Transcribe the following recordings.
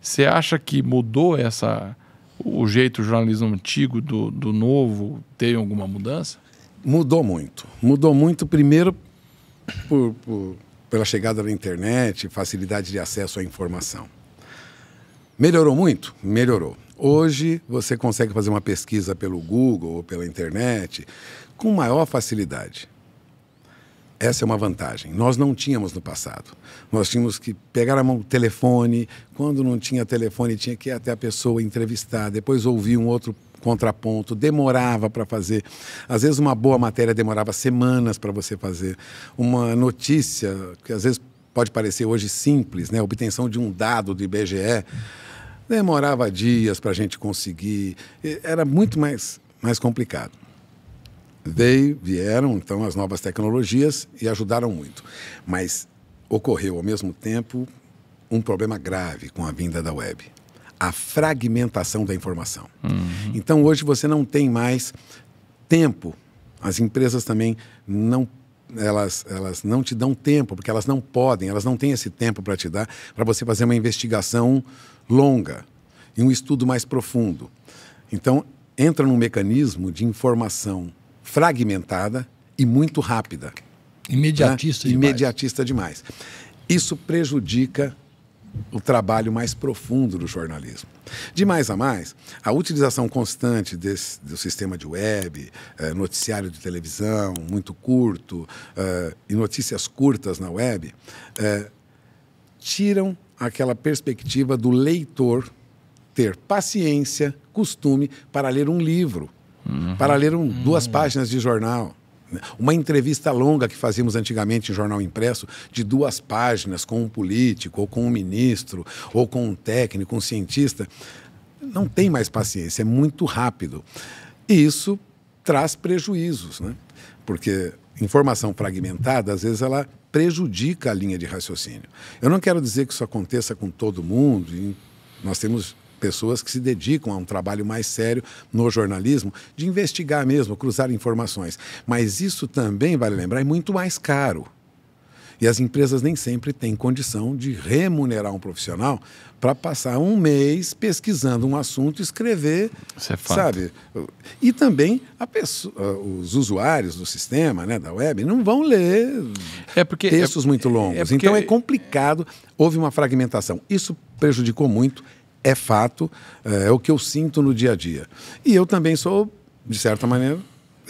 Você acha que mudou essa o jeito do jornalismo antigo do, do novo? Teve alguma mudança? Mudou muito. Mudou muito, primeiro, por, por, pela chegada da internet, facilidade de acesso à informação. Melhorou muito? Melhorou. Hoje você consegue fazer uma pesquisa pelo Google ou pela internet com maior facilidade. Essa é uma vantagem. Nós não tínhamos no passado. Nós tínhamos que pegar a mão do telefone. Quando não tinha telefone, tinha que ir até a pessoa entrevistar, depois ouvir um outro contraponto, demorava para fazer. Às vezes, uma boa matéria demorava semanas para você fazer. Uma notícia, que às vezes pode parecer hoje simples, né? obtenção de um dado do IBGE, demorava dias para a gente conseguir. Era muito mais, mais complicado. Veio, vieram então as novas tecnologias e ajudaram muito. Mas ocorreu ao mesmo tempo um problema grave com a vinda da web. A fragmentação da informação. Uhum. Então hoje você não tem mais tempo. As empresas também não elas, elas não te dão tempo, porque elas não podem, elas não têm esse tempo para te dar, para você fazer uma investigação longa e um estudo mais profundo. Então, entra num mecanismo de informação fragmentada e muito rápida. Imediatista né? demais. Imediatista demais. Isso prejudica o trabalho mais profundo do jornalismo. De mais a mais, a utilização constante desse, do sistema de web, eh, noticiário de televisão muito curto eh, e notícias curtas na web, eh, tiram aquela perspectiva do leitor ter paciência, costume para ler um livro Uhum. Para ler um, duas uhum. páginas de jornal. Uma entrevista longa que fazíamos antigamente em jornal impresso, de duas páginas, com um político, ou com um ministro, ou com um técnico, um cientista, não tem mais paciência, é muito rápido. E isso traz prejuízos, né? porque informação fragmentada, às vezes, ela prejudica a linha de raciocínio. Eu não quero dizer que isso aconteça com todo mundo, nós temos pessoas que se dedicam a um trabalho mais sério no jornalismo, de investigar mesmo, cruzar informações. Mas isso também, vale lembrar, é muito mais caro. E as empresas nem sempre têm condição de remunerar um profissional para passar um mês pesquisando um assunto, escrever, Isso é fato. sabe? E também pessoa, os usuários do sistema, né, da web, não vão ler é porque, é textos é, muito longos. É porque... Então é complicado. Houve uma fragmentação. Isso prejudicou muito é fato, é, é o que eu sinto no dia a dia. E eu também sou, de certa maneira,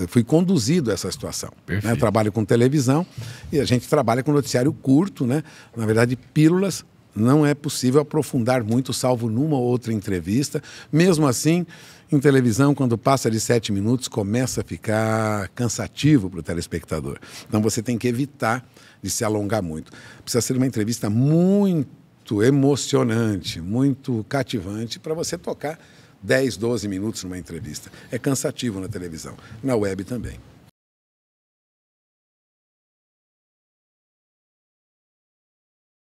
fui conduzido a essa situação. Né? Trabalho com televisão e a gente trabalha com noticiário curto, né? na verdade, pílulas. Não é possível aprofundar muito, salvo numa ou outra entrevista. Mesmo assim, em televisão, quando passa de sete minutos, começa a ficar cansativo para o telespectador. Então, você tem que evitar de se alongar muito. Precisa ser uma entrevista muito muito emocionante, muito cativante para você tocar 10, 12 minutos numa entrevista. É cansativo na televisão, na web também.